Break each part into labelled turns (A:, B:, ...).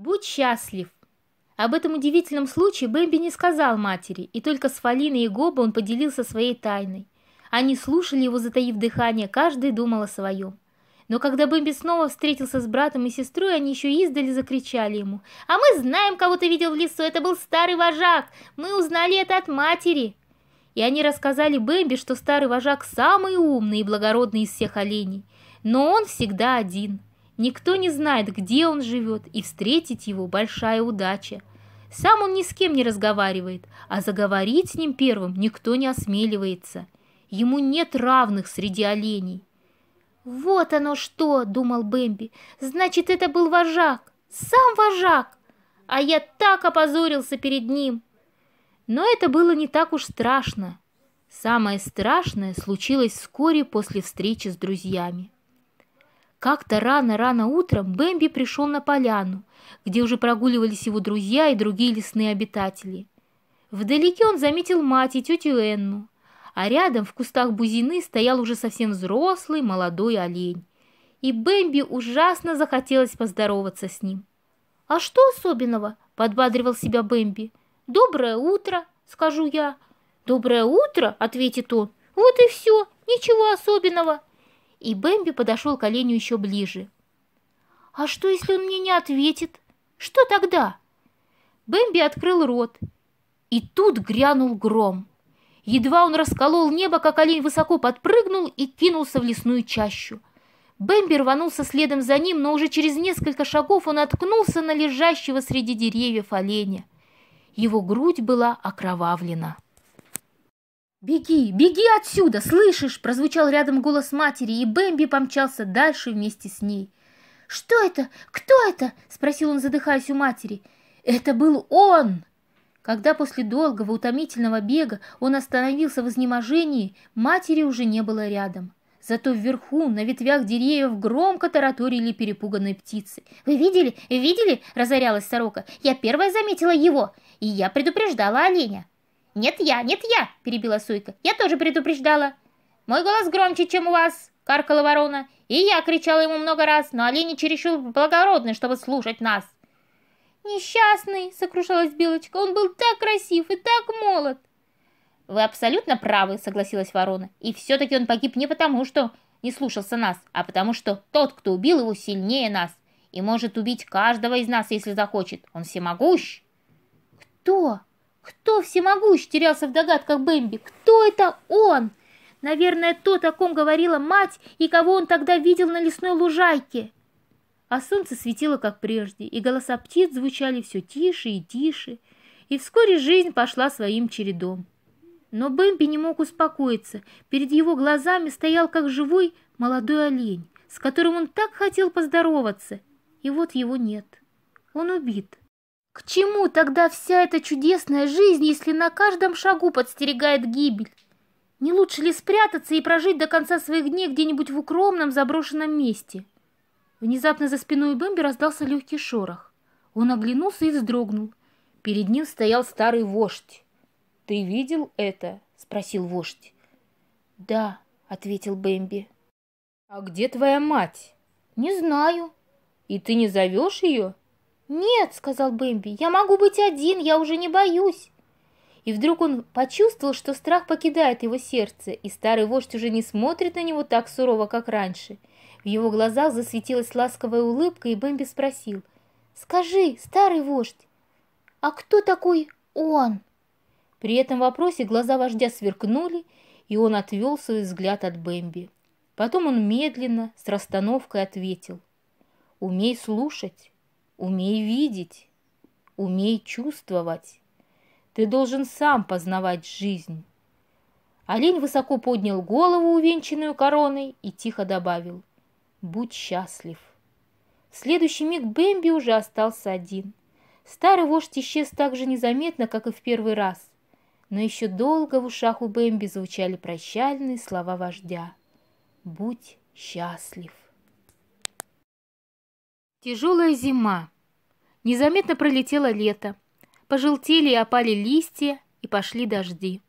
A: «Будь счастлив!» Об этом удивительном случае Бэмби не сказал матери, и только с Фалиной и Гобой он поделился своей тайной. Они слушали его, затаив дыхание, каждый думал о своем. Но когда Бэмби снова встретился с братом и сестрой, они еще издали закричали ему. «А мы знаем, кого ты видел в лесу, это был старый вожак! Мы узнали это от матери!» И они рассказали Бэмби, что старый вожак самый умный и благородный из всех оленей, но он всегда один – Никто не знает, где он живет, и встретить его большая удача. Сам он ни с кем не разговаривает, а заговорить с ним первым никто не осмеливается. Ему нет равных среди оленей. «Вот оно что!» — думал Бэмби. «Значит, это был вожак! Сам вожак! А я так опозорился перед ним!» Но это было не так уж страшно. Самое страшное случилось вскоре после встречи с друзьями. Как-то рано-рано утром Бэмби пришел на поляну, где уже прогуливались его друзья и другие лесные обитатели. Вдалеке он заметил мать и тетю Энну, а рядом в кустах бузины стоял уже совсем взрослый молодой олень. И Бэмби ужасно захотелось поздороваться с ним. «А что особенного?» – подбадривал себя Бэмби. «Доброе утро!» – скажу я. «Доброе утро!» – ответит он. «Вот и все, ничего особенного!» и Бэмби подошел к оленю еще ближе. «А что, если он мне не ответит? Что тогда?» Бэмби открыл рот, и тут грянул гром. Едва он расколол небо, как олень высоко подпрыгнул и кинулся в лесную чащу. Бэмби рванулся следом за ним, но уже через несколько шагов он откнулся на лежащего среди деревьев оленя. Его грудь была окровавлена. «Беги, беги отсюда, слышишь?» – прозвучал рядом голос матери, и Бэмби помчался дальше вместе с ней. «Что это? Кто это?» – спросил он, задыхаясь у матери. «Это был он!» Когда после долгого, утомительного бега он остановился в изнеможении, матери уже не было рядом. Зато вверху, на ветвях деревьев, громко тараторили перепуганные птицы. «Вы видели? Видели?» – разорялась сорока. «Я первая заметила его, и я предупреждала оленя. «Нет я, нет я!» – перебила Суйка. «Я тоже предупреждала!» «Мой голос громче, чем у вас!» – каркала ворона. «И я кричала ему много раз, но олени чересчур благородный, чтобы слушать нас!» «Несчастный!» – сокрушалась Белочка. «Он был так красив и так молод!» «Вы абсолютно правы!» – согласилась ворона. «И все-таки он погиб не потому, что не слушался нас, а потому что тот, кто убил его, сильнее нас и может убить каждого из нас, если захочет. Он всемогущ!» «Кто?» Кто всемогущ, терялся в догадках Бэмби. Кто это он? Наверное, тот, о ком говорила мать, и кого он тогда видел на лесной лужайке. А солнце светило, как прежде, и голоса птиц звучали все тише и тише, и вскоре жизнь пошла своим чередом. Но Бэмби не мог успокоиться. Перед его глазами стоял как живой молодой олень, с которым он так хотел поздороваться, и вот его нет. Он убит. К чему тогда вся эта чудесная жизнь, если на каждом шагу подстерегает гибель? Не лучше ли спрятаться и прожить до конца своих дней где-нибудь в укромном заброшенном месте? Внезапно за спиной Бэмби раздался легкий шорох. Он оглянулся и вздрогнул. Перед ним стоял старый вождь. «Ты видел это?» — спросил вождь. «Да», — ответил Бэмби. «А где твоя мать?» «Не знаю». «И ты не зовешь ее?» «Нет», — сказал Бэмби, — «я могу быть один, я уже не боюсь». И вдруг он почувствовал, что страх покидает его сердце, и старый вождь уже не смотрит на него так сурово, как раньше. В его глазах засветилась ласковая улыбка, и Бэмби спросил, «Скажи, старый вождь, а кто такой он?» При этом вопросе глаза вождя сверкнули, и он отвел свой взгляд от Бэмби. Потом он медленно, с расстановкой ответил, «Умей слушать». Умей видеть, умей чувствовать. Ты должен сам познавать жизнь. Олень высоко поднял голову, увенчанную короной, и тихо добавил «Будь счастлив». В следующий миг Бэмби уже остался один. Старый вождь исчез так же незаметно, как и в первый раз. Но еще долго в ушах у Бэмби звучали прощальные слова вождя «Будь счастлив». Тяжелая зима. Незаметно пролетело лето. Пожелтели и опали листья, и пошли дожди.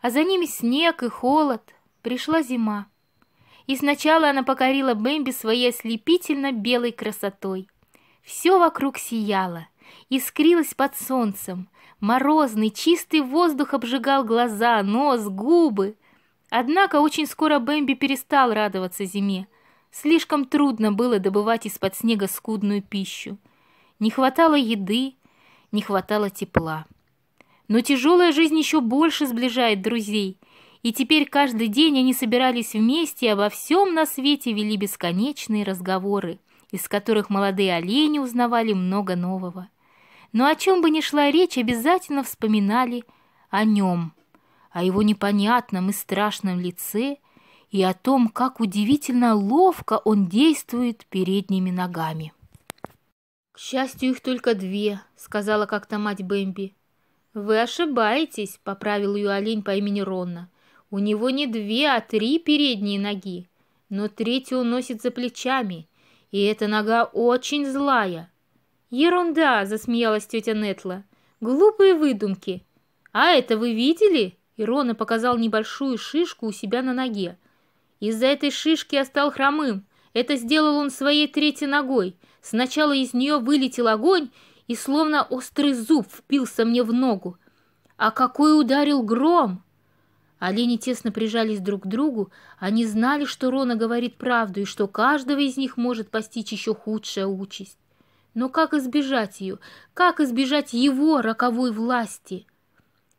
A: А за ними снег и холод. Пришла зима. И сначала она покорила Бэмби своей ослепительно белой красотой. Все вокруг сияло, искрилось под солнцем. Морозный, чистый воздух обжигал глаза, нос, губы. Однако очень скоро Бэмби перестал радоваться зиме – Слишком трудно было добывать из-под снега скудную пищу. Не хватало еды, не хватало тепла. Но тяжелая жизнь еще больше сближает друзей, и теперь каждый день они собирались вместе и обо всем на свете вели бесконечные разговоры, из которых молодые олени узнавали много нового. Но о чем бы ни шла речь, обязательно вспоминали о нем, о его непонятном и страшном лице – и о том, как удивительно ловко он действует передними ногами. «К счастью, их только две», — сказала как-то мать Бэмби. «Вы ошибаетесь», — поправил ее олень по имени Ронна. «У него не две, а три передние ноги, но третью он носит за плечами, и эта нога очень злая». «Ерунда!» — засмеялась тетя Нетла. «Глупые выдумки! А это вы видели?» Ирона показал небольшую шишку у себя на ноге. Из-за этой шишки я стал хромым. Это сделал он своей третьей ногой. Сначала из нее вылетел огонь, и словно острый зуб впился мне в ногу. А какой ударил гром! Олени тесно прижались друг к другу. Они знали, что Рона говорит правду, и что каждого из них может постичь еще худшая участь. Но как избежать ее? Как избежать его роковой власти?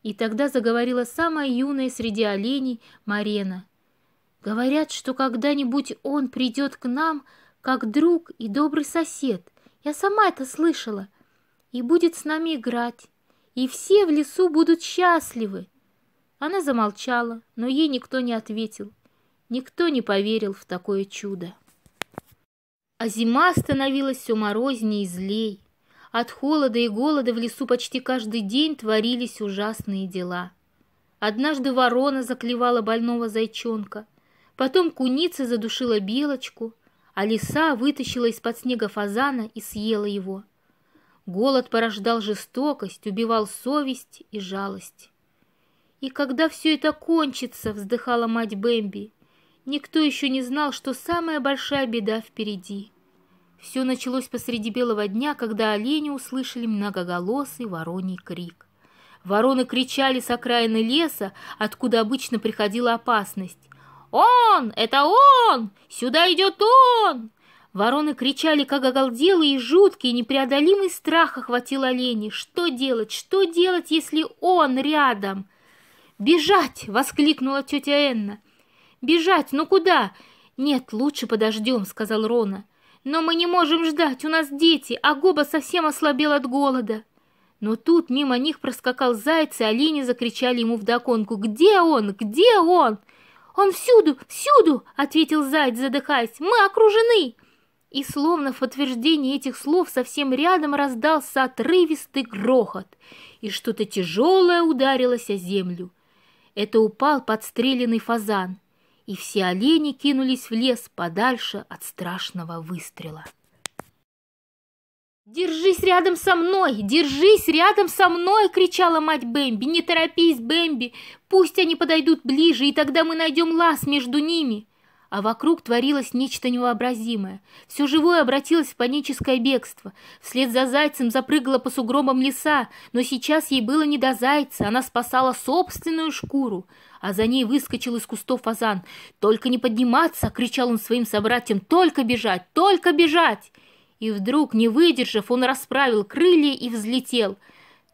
A: И тогда заговорила самая юная среди оленей Марена — Говорят, что когда-нибудь он придет к нам как друг и добрый сосед. Я сама это слышала. И будет с нами играть. И все в лесу будут счастливы. Она замолчала, но ей никто не ответил. Никто не поверил в такое чудо. А зима становилась все морознее и злей. От холода и голода в лесу почти каждый день творились ужасные дела. Однажды ворона заклевала больного зайчонка, Потом куница задушила белочку, а лиса вытащила из-под снега фазана и съела его. Голод порождал жестокость, убивал совесть и жалость. «И когда все это кончится?» — вздыхала мать Бэмби. «Никто еще не знал, что самая большая беда впереди». Все началось посреди белого дня, когда олени услышали многоголосый вороний крик. Вороны кричали с окраины леса, откуда обычно приходила опасность. «Он! Это он! Сюда идет он!» Вороны кричали, как оголделые и жуткий, непреодолимый страх охватил оленей. «Что делать? Что делать, если он рядом?» «Бежать!» — воскликнула тетя Энна. «Бежать? Ну куда?» «Нет, лучше подождем», — сказал Рона. «Но мы не можем ждать, у нас дети, а Гоба совсем ослабел от голода». Но тут мимо них проскакал заяц, и олени закричали ему вдоконку. «Где он? Где он?» «Он всюду, всюду!» — ответил заяц, задыхаясь. «Мы окружены!» И словно в подтверждение этих слов совсем рядом раздался отрывистый грохот, и что-то тяжелое ударилось о землю. Это упал подстреленный фазан, и все олени кинулись в лес подальше от страшного выстрела. «Держись рядом со мной! Держись рядом со мной!» – кричала мать Бэмби. «Не торопись, Бэмби! Пусть они подойдут ближе, и тогда мы найдем лаз между ними!» А вокруг творилось нечто невообразимое. Все живое обратилось в паническое бегство. Вслед за зайцем запрыгала по сугробам леса, но сейчас ей было не до зайца, она спасала собственную шкуру. А за ней выскочил из кустов фазан. «Только не подниматься!» – кричал он своим собратьям. «Только бежать! Только бежать!» И вдруг, не выдержав, он расправил крылья и взлетел.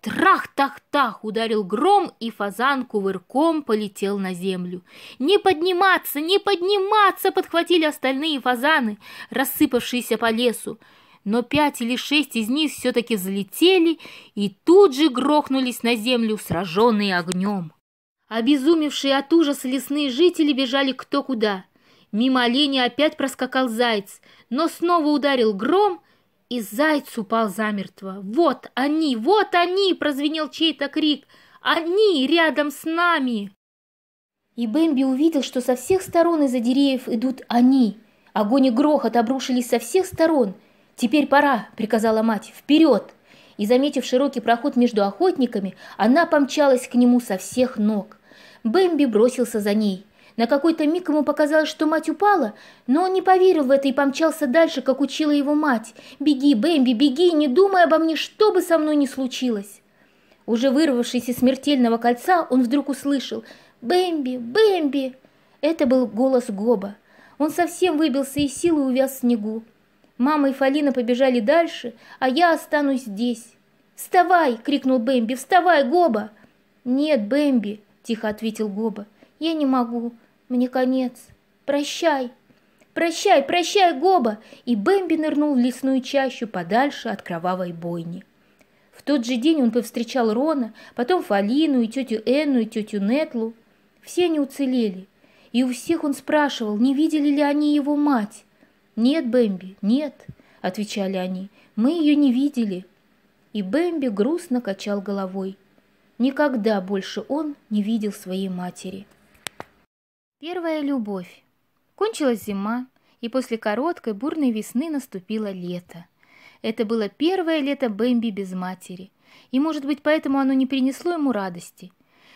A: Трах-тах-тах ударил гром, и фазан кувырком полетел на землю. «Не подниматься, не подниматься!» — подхватили остальные фазаны, рассыпавшиеся по лесу. Но пять или шесть из них все-таки взлетели и тут же грохнулись на землю, сраженные огнем. Обезумевшие от ужаса лесные жители бежали кто куда — Мимо олени опять проскакал заяц, но снова ударил гром, и заяц упал замертво. «Вот они! Вот они!» – прозвенел чей-то крик. «Они рядом с нами!» И Бэмби увидел, что со всех сторон из-за деревьев идут они. Огонь и грохот обрушились со всех сторон. «Теперь пора!» – приказала мать. «Вперед!» И, заметив широкий проход между охотниками, она помчалась к нему со всех ног. Бэмби бросился за ней – на какой-то миг ему показалось, что мать упала, но он не поверил в это и помчался дальше, как учила его мать. «Беги, Бэмби, беги, не думай обо мне, что бы со мной ни случилось!» Уже вырвавшись из смертельного кольца, он вдруг услышал «Бэмби, Бэмби!» Это был голос Гоба. Он совсем выбился из силы и увяз в снегу. Мама и Фалина побежали дальше, а я останусь здесь. «Вставай!» — крикнул Бэмби. «Вставай, Гоба!» «Нет, Бэмби!» — тихо ответил Гоба. Я не могу. Мне конец. Прощай. Прощай, прощай, Гоба!» И Бэмби нырнул в лесную чащу подальше от кровавой бойни. В тот же день он повстречал Рона, потом Фалину и тетю Энну и тетю Нетлу. Все они уцелели. И у всех он спрашивал, не видели ли они его мать. «Нет, Бэмби, нет», — отвечали они, — «мы ее не видели». И Бэмби грустно качал головой. Никогда больше он не видел своей матери. Первая любовь. Кончилась зима, и после короткой бурной весны наступило лето. Это было первое лето Бэмби без матери, и, может быть, поэтому оно не принесло ему радости.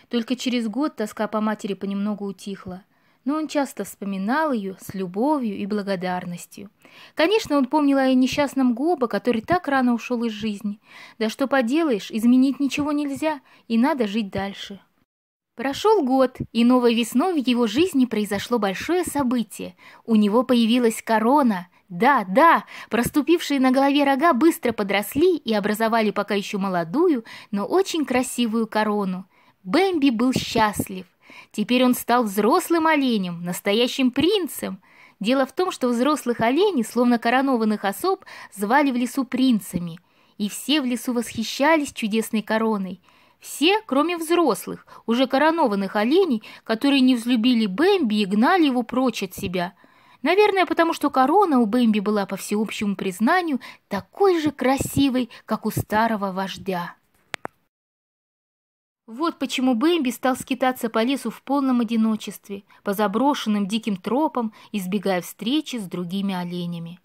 A: Только через год тоска по матери понемногу утихла, но он часто вспоминал ее с любовью и благодарностью. Конечно, он помнил о ее несчастном Гоба, который так рано ушел из жизни. Да что поделаешь, изменить ничего нельзя, и надо жить дальше. Прошел год, и новой весной в его жизни произошло большое событие. У него появилась корона. Да, да, проступившие на голове рога быстро подросли и образовали пока еще молодую, но очень красивую корону. Бэмби был счастлив. Теперь он стал взрослым оленем, настоящим принцем. Дело в том, что взрослых оленей, словно коронованных особ, звали в лесу принцами. И все в лесу восхищались чудесной короной – все, кроме взрослых, уже коронованных оленей, которые не взлюбили Бэмби и гнали его прочь от себя. Наверное, потому что корона у Бэмби была, по всеобщему признанию, такой же красивой, как у старого вождя. Вот почему Бэмби стал скитаться по лесу в полном одиночестве, по заброшенным диким тропам, избегая встречи с другими оленями.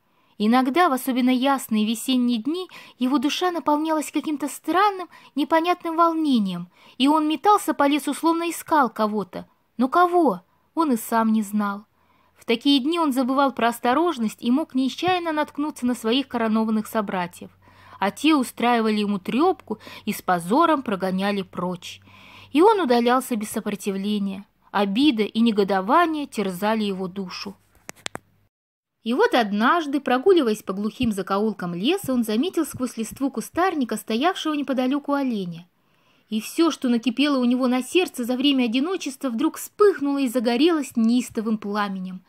A: Иногда, в особенно ясные весенние дни, его душа наполнялась каким-то странным, непонятным волнением, и он метался по лесу, словно искал кого-то. Но кого? Он и сам не знал. В такие дни он забывал про осторожность и мог нечаянно наткнуться на своих коронованных собратьев, а те устраивали ему трепку и с позором прогоняли прочь. И он удалялся без сопротивления. Обида и негодование терзали его душу. И вот однажды, прогуливаясь по глухим закоулкам леса, он заметил сквозь листву кустарника, стоявшего неподалеку оленя. И все, что накипело у него на сердце за время одиночества, вдруг вспыхнуло и загорелось неистовым пламенем.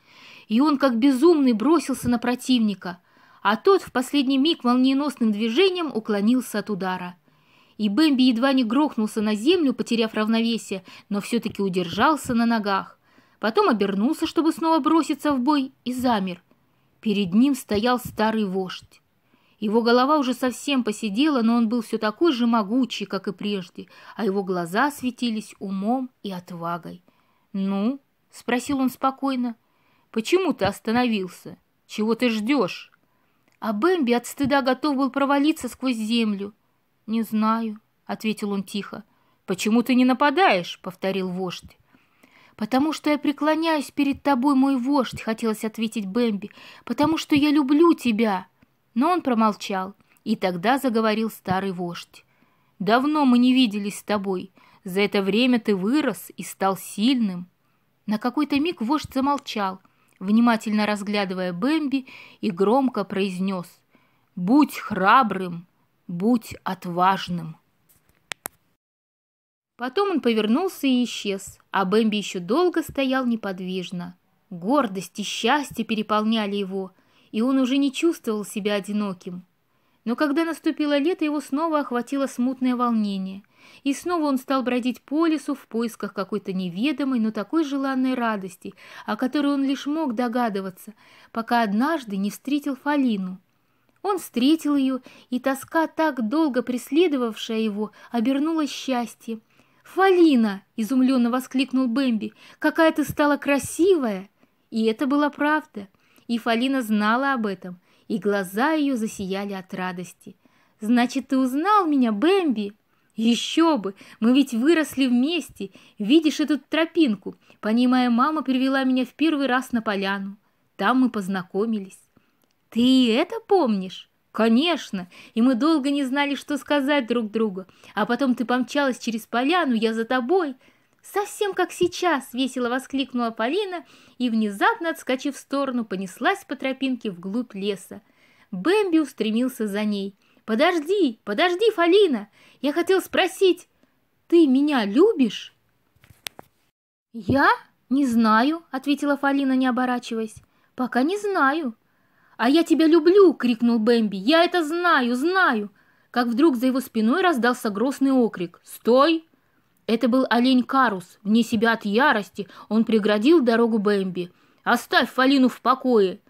A: И он, как безумный, бросился на противника, а тот в последний миг молниеносным движением уклонился от удара. И Бэмби едва не грохнулся на землю, потеряв равновесие, но все-таки удержался на ногах. Потом обернулся, чтобы снова броситься в бой, и замер – Перед ним стоял старый вождь. Его голова уже совсем посидела, но он был все такой же могучий, как и прежде, а его глаза светились умом и отвагой. «Ну?» — спросил он спокойно. «Почему ты остановился? Чего ты ждешь?» А Бэмби от стыда готов был провалиться сквозь землю. «Не знаю», — ответил он тихо. «Почему ты не нападаешь?» — повторил вождь. «Потому что я преклоняюсь перед тобой, мой вождь», — хотелось ответить Бэмби, «потому что я люблю тебя». Но он промолчал, и тогда заговорил старый вождь. «Давно мы не виделись с тобой. За это время ты вырос и стал сильным». На какой-то миг вождь замолчал, внимательно разглядывая Бэмби, и громко произнес «Будь храбрым, будь отважным». Потом он повернулся и исчез, а Бэмби еще долго стоял неподвижно. Гордость и счастье переполняли его, и он уже не чувствовал себя одиноким. Но когда наступило лето, его снова охватило смутное волнение, и снова он стал бродить по лесу в поисках какой-то неведомой, но такой желанной радости, о которой он лишь мог догадываться, пока однажды не встретил Фалину. Он встретил ее, и тоска, так долго преследовавшая его, обернулась счастьем, «Фалина!» – изумленно воскликнул Бэмби. «Какая ты стала красивая!» И это была правда. И Фалина знала об этом, и глаза ее засияли от радости. «Значит, ты узнал меня, Бэмби?» «Еще бы! Мы ведь выросли вместе! Видишь эту тропинку? По ней моя мама привела меня в первый раз на поляну. Там мы познакомились». «Ты это помнишь?» «Конечно!» И мы долго не знали, что сказать друг другу. А потом ты помчалась через поляну, я за тобой. «Совсем как сейчас!» — весело воскликнула Полина и, внезапно отскочив в сторону, понеслась по тропинке вглубь леса. Бэмби устремился за ней. «Подожди, подожди, Фалина! Я хотел спросить, ты меня любишь?» «Я? Не знаю», — ответила Фалина, не оборачиваясь. «Пока не знаю. «А я тебя люблю!» — крикнул Бэмби. «Я это знаю, знаю!» Как вдруг за его спиной раздался грозный окрик. «Стой!» Это был олень Карус. Вне себя от ярости он преградил дорогу Бэмби. «Оставь Фалину в покое!»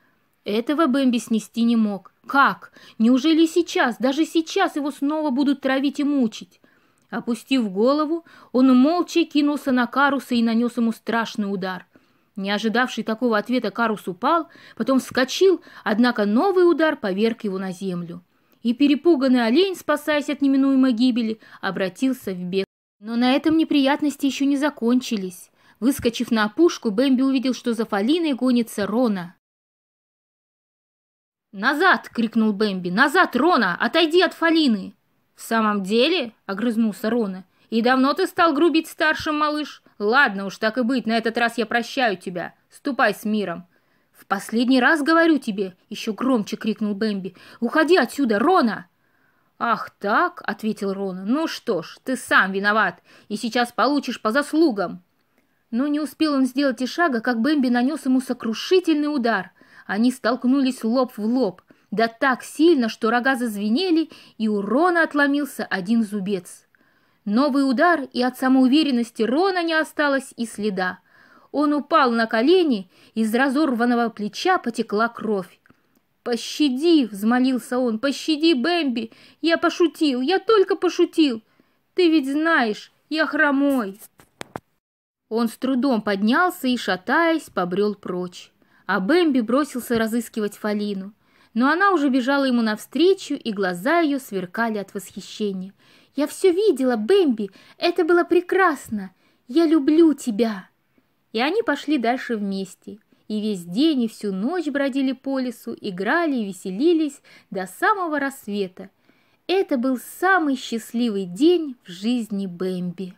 A: Этого Бэмби снести не мог. Как? Неужели сейчас, даже сейчас его снова будут травить и мучить? Опустив голову, он молча кинулся на Каруса и нанес ему страшный удар. Не ожидавший такого ответа Карус упал, потом вскочил, однако новый удар поверг его на землю. И перепуганный олень, спасаясь от неминуемой гибели, обратился в бег. Но на этом неприятности еще не закончились. Выскочив на опушку, Бэмби увидел, что за Фалиной гонится Рона. «Назад!» — крикнул Бэмби. «Назад, Рона! Отойди от Фалины!» «В самом деле?» — огрызнулся Рона. «И давно ты стал грубить старшим, малыш? Ладно уж, так и быть, на этот раз я прощаю тебя. Ступай с миром. В последний раз говорю тебе, еще громче крикнул Бэмби. Уходи отсюда, Рона! «Ах так?» — ответил Рона. «Ну что ж, ты сам виноват, и сейчас получишь по заслугам!» Но не успел он сделать и шага, как Бэмби нанес ему сокрушительный удар. Они столкнулись лоб в лоб, да так сильно, что рога зазвенели, и у Рона отломился один зубец. Новый удар, и от самоуверенности Рона не осталось и следа. Он упал на колени, из разорванного плеча потекла кровь. «Пощади!» — взмолился он. «Пощади, Бэмби! Я пошутил! Я только пошутил! Ты ведь знаешь, я хромой!» Он с трудом поднялся и, шатаясь, побрел прочь. А Бэмби бросился разыскивать Фалину. Но она уже бежала ему навстречу, и глаза ее сверкали от восхищения. Я все видела, Бэмби, это было прекрасно. Я люблю тебя!» И они пошли дальше вместе. И весь день и всю ночь бродили по лесу, играли и веселились до самого рассвета. Это был самый счастливый день в жизни Бэмби.